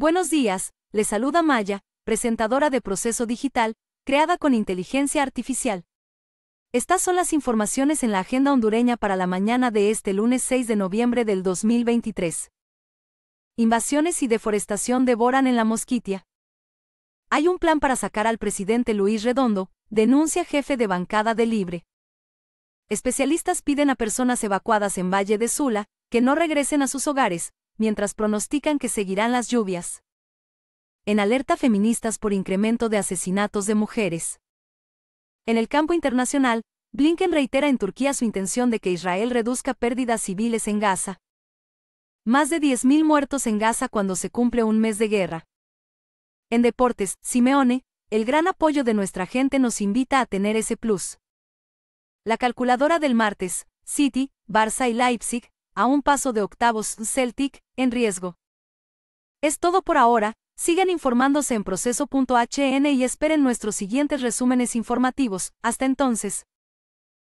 Buenos días, le saluda Maya, presentadora de Proceso Digital, creada con inteligencia artificial. Estas son las informaciones en la agenda hondureña para la mañana de este lunes 6 de noviembre del 2023. Invasiones y deforestación devoran en la mosquitia. Hay un plan para sacar al presidente Luis Redondo, denuncia jefe de bancada de Libre. Especialistas piden a personas evacuadas en Valle de Sula que no regresen a sus hogares, mientras pronostican que seguirán las lluvias. En alerta feministas por incremento de asesinatos de mujeres. En el campo internacional, Blinken reitera en Turquía su intención de que Israel reduzca pérdidas civiles en Gaza. Más de 10.000 muertos en Gaza cuando se cumple un mes de guerra. En deportes, Simeone, el gran apoyo de nuestra gente nos invita a tener ese plus. La calculadora del martes, City, Barça y Leipzig, a un paso de octavos Celtic, en riesgo. Es todo por ahora, sigan informándose en proceso.hn y esperen nuestros siguientes resúmenes informativos, hasta entonces.